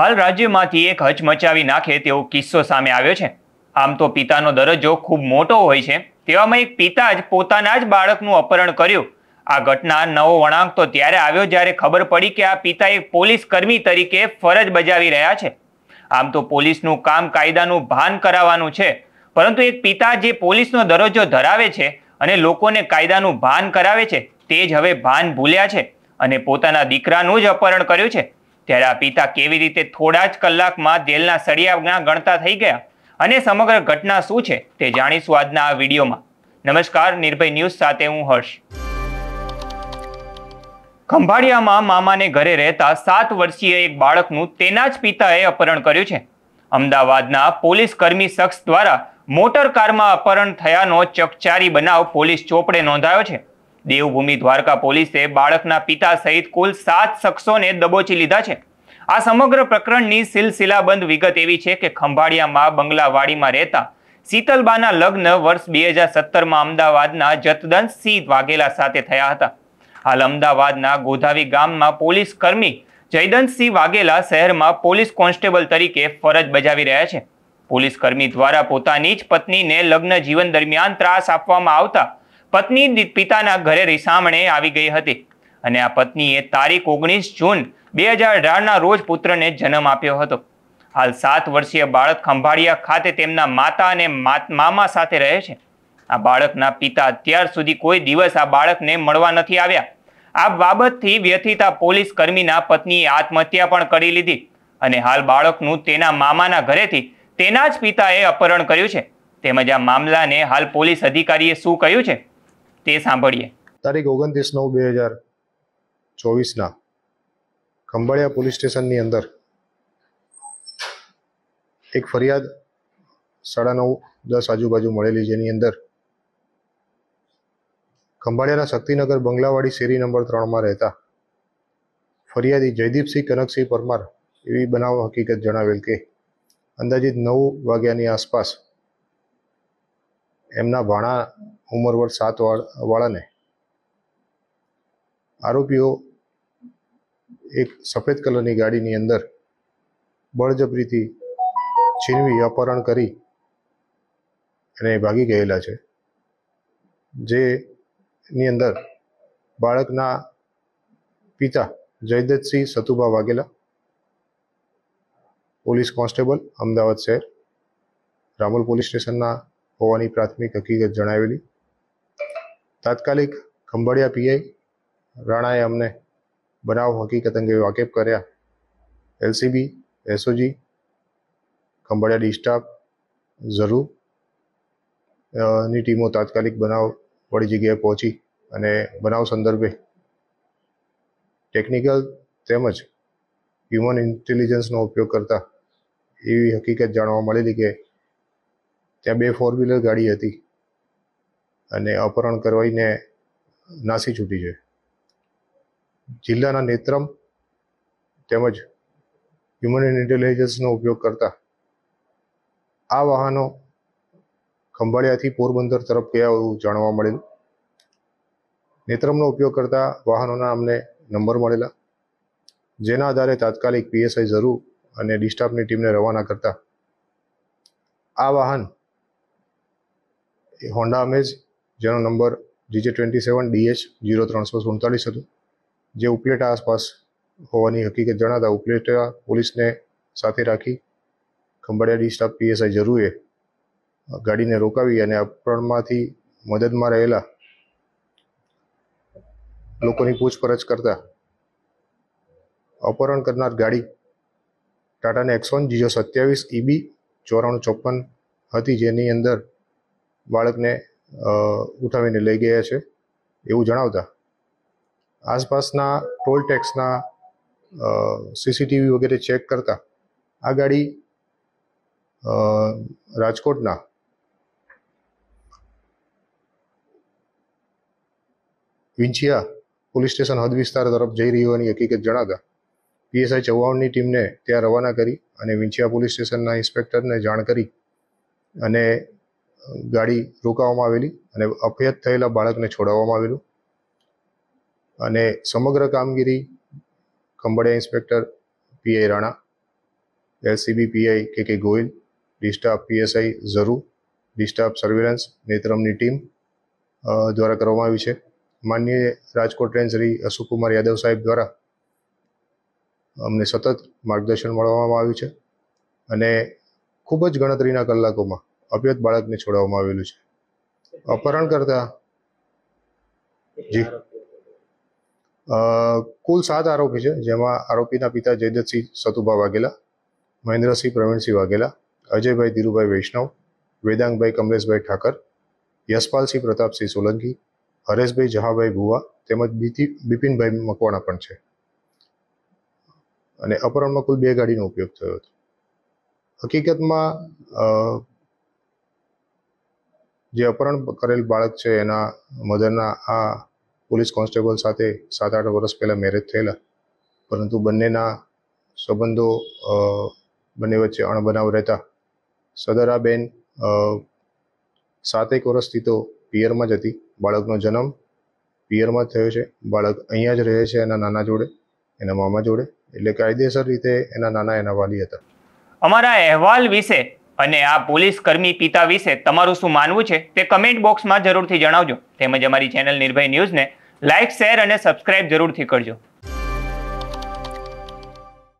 હાલ રાજ્યમાંથી એક હચમચાવી નાખે તેવો કિસ્સો સામે આવ્યો છે આમ તો પિતાનો દરજ્જો ખૂબ મોટો હોય છે તેવામાં એક પિતા જ પોતાના જ બાળકનું અપહરણ કર્યું આ ઘટના નવો વળાંક તો ત્યારે આવ્યો જ્યારે ખબર પડી કે આ પિતા એક પોલીસ કર્મી તરીકે ફરજ બજાવી રહ્યા છે આમ તો પોલીસનું કામ કાયદાનું ભાન કરાવવાનું છે પરંતુ એક પિતા જે પોલીસનો દરજ્જો ધરાવે છે અને લોકોને કાયદાનું ભાન કરાવે છે તે જ હવે ભાન ભૂલ્યા છે અને પોતાના દીકરાનું જ અપહરણ કર્યું છે ત્યારે આ પિતા કેવી રીતે થોડા જ કલાકમાં જેલના સળિયા ગણતા થઈ ગયા અને સમગ્ર ઘટના શું છે તે જાણીશું આજના આ વિડીયોમાં નમસ્કાર નિર્ભય ન્યૂઝ સાથે હું હર્ષ ખંભાળિયામાં મામાને ઘરે રહેતા સાત વર્ષીય એક બાળકનું તેના જ પિતાએ અપહરણ કર્યું છે અમદાવાદના પોલીસ કર્મી શખ્સ દ્વારા મોટર કારમાં અપહરણ થયાનો ચકચારી બનાવ પોલીસ ચોપડે નોંધાયો છે દેવભૂમિ દ્વારકા પોલીસે બાળકના પિતા સહિત કુલ સાત શખ્સોને દબોચી લીધા છે આ સમગ્ર પ્રકરણની સિલસિલાબંધ વિગત એવી છે કે ખંભાળિયામાં બંગલાવાડીમાં રહેતા શીતલબાના લગ્ન વર્ષ બે હજાર સત્તરમાં અમદાવાદના જતદન સિંહ વાઘેલા સાથે થયા હતા હાલ અમદાવાદના ગોધાવી ગામમાં પોલીસ કર્મી જયદંતસિંહ વાઘેલા શહેરમાં પોલીસ કોન્સ્ટેબલ તરીકે ફરજ બજાવી રહ્યા છે પોલીસ કર્મી દ્વારા પોતાની જ પત્નીને લગ્ન જીવન દરમિયાન ત્રાસ આપવામાં આવતા પત્ની પિતાના ઘરે રિસામણે આવી ગઈ હતી અને આ પત્નીએ તારીખ ઓગણીસ જૂન બે હજાર અઢારના રોજ પુત્રને જન્મ આપ્યો હતો હાલ સાત વર્ષીય બાળક ખંભાળિયા ખાતે તેમના માતા અને મામા સાથે રહે છે આ બાળકના પિતા અત્યાર સુધી કોઈ દિવસ આ બાળકને મળવા નથી આવ્યા આ બાબતથી વ્યથિતા પોલીસ કર્મીના પત્નીએ આત્મહત્યા પણ કરી લીધી અને હાલ બાળકનું તેના મામાના ઘરેથી તેના જ પિતાએ અપહરણ કર્યું છે તેમજ આ મામલાને હાલ પોલીસ અધિકારીએ શું કહ્યું છે તે સાંભળીએ તારીખ ઓગણત્રીસ નવ બે હજાર ચોવીસના ખંભાળિયા પોલીસ સ્ટેશનની અંદર એક ફરિયાદ સાડા નવ દસ આજુબાજુ મળેલી જેની અંદર ખંભાળિયાના શક્તિનગર બંગલાવાડી શેરી નંબર ત્રણમાં રહેતા ફરિયાદી જયદીપસિંહ કનકસિંહ પરમાર એવી બનાવ હકીકત જણાવેલ કે અંદાજિત નવ વાગ્યાની આસપાસ એમના ભાણા ઉંમરવર્ષ સાત વાળાને આરોપીઓ એક સફેદ કલરની ગાડીની અંદર બળજબરીથી છીનવી અપહરણ કરી અને ભાગી ગયેલા છે જેની અંદર બાળકના પિતા જયદત્તસિંહ સતુભા વાઘેલા પોલીસ કોન્સ્ટેબલ અમદાવાદ શહેર રામોલ પોલીસ સ્ટેશનના હોવાની પ્રાથમિક હકીકત જણાવેલી તાત્કાલિક ખંભાળિયા પીઆઈ રાણાએ અમને બનાવ હકીકત અંગે વાકેફ કર્યા એલસીબી એસઓજી ખંભાળિયા ડિસ્ટાફ જરૂર ની ટીમો તાત્કાલિક બનાવ વળી જગ્યાએ પહોંચી અને બનાવ સંદર્ભે ટેકનિકલ તેમજ હ્યુમન ઇન્ટેલિજન્સનો ઉપયોગ કરતા એવી હકીકત જાણવા મળેલી કે ત્યાં બે ફોર વ્હીલર ગાડી હતી અને અપહરણ કરવાઈને નાસી છૂટી છે જિલ્લાના નેત્રમ તેમજ હ્યુમન ઇન્ટેલિજન્સનો ઉપયોગ કરતા આ વાહનો ખંભાળિયાથી પોરબંદર તરફ ગયા હોવું જાણવા મળેલું નેત્રમનો ઉપયોગ કરતા વાહનોના અમને નંબર મળેલા જેના આધારે તાત્કાલિક પીએસઆઈ જરૂર અને ડિસ્ટાફની ટીમને રવાના કરતા આ વાહન એ હોન્ડા અમેઝ જેનો number GJ twenty seven DH zero ત્રણસો સુડતાલીસ હતું જે ઉપલેટા આસપાસ હોવાની હકીકત જણાતા ઉપલેટા પોલીસને સાથે રાખી ખંભાળિયા ડી પીએસઆઈ જરૂએ ગાડીને રોકાવી અને અપહરણમાંથી મદદમાં રહેલા લોકોની પૂછપરછ કરતા અપહરણ કરનાર ગાડી ટાટાને એક્સોન જીજો સત્યાવીસ ઈબી e ચોરાણું ચોપન હતી જેની અંદર બાળકને ઉઠાવીને લઈ ગયા છે એવું જણાવતા આસપાસના ટોલ ટેક્સના સીસીટીવી વગેરે ચેક કરતા આ ગાડી રાજકોટના વિંછિયા પોલીસ સ્ટેશન હદ વિસ્તાર તરફ જઈ રહી હોવાની હકીકત જણાતા પીએસઆઈ ચૌહાણની ટીમને ત્યાં રવાના કરી અને વિંછિયા પોલીસ સ્ટેશનના ઇન્સ્પેક્ટરને જાણ કરી અને ગાડી રોકાવામાં આવેલી અને અપયત થયેલા બાળકને છોડાવવામાં આવેલું અને સમગ્ર કામગીરી Khambhalia inspector PI Rana LCB PI K K Goyal D staff PSI Zaru D staff surveillance નેત્રમની ટીમ દ્વારા કરવામાં આવી છે માનનીય રાજકોટ રેન્જ શ્રી અશુકુમાર યાદવ સાહેબ દ્વારા અમને સતત માર્ગદર્શન મળવામાં આવ્યું છે અને ખૂબ જ ગણતરીના કલાકોમાં અપિયત બાળકને છોડાવવામાં આવેલું છે અપહરણ કરતા જી કુલ સાત આરોપી છે જેમાં આરોપીના પિતા જયદત્તસિંહ સતુભા વાઘેલા મહેન્દ્રસિંહ પ્રવીણસિંહ વાઘેલા અજયભાઈ ધીરુભાઈ વૈષ્ણવ વેદાંગભાઈ કમલેશભાઈ ઠાકર યશપાલસિંહ પ્રતાપસિંહ સોલંકી હરેશભાઈ જહાભાઈ ભુવા તેમજ બિપિનભાઈ મકવાણા પણ છે અને અપહરણમાં કુલ બે ગાડીનો ઉપયોગ થયો હતો હકીકતમાં જે અપહરણ કરેલ બાળક છે એના મધરના આ પોલીસ કોન્સ્ટેબલ સાથે સાત આઠ વર્ષ પહેલાં મેરેજ થયેલા પરંતુ બંનેના સંબંધો બંને વચ્ચે અણબનાવ રહેતા સદરાબેન સાતેક વર્ષથી તો પિયરમાં જ હતી બાળકનો જન્મ પિયરમાં જ થયો છે બાળક અહીંયા જ રહે છે એના નાના જોડે એના મામા જોડે એટલે કાયદેસર રીતે એના નાના એના વાલી હતા અમારા અહેવાલ વિશે અને આ પોલીસ કર્મી પિતા વિશે તમારું શું માનવું છે તે કમેન્ટ બોક્સમાં જરૂરથી જણાવજો તેમજ અમારી ચેનલ નિર્ભય ન્યૂઝને લાઇક શેર અને સબસ્ક્રાઇબ જરૂરથી કરજો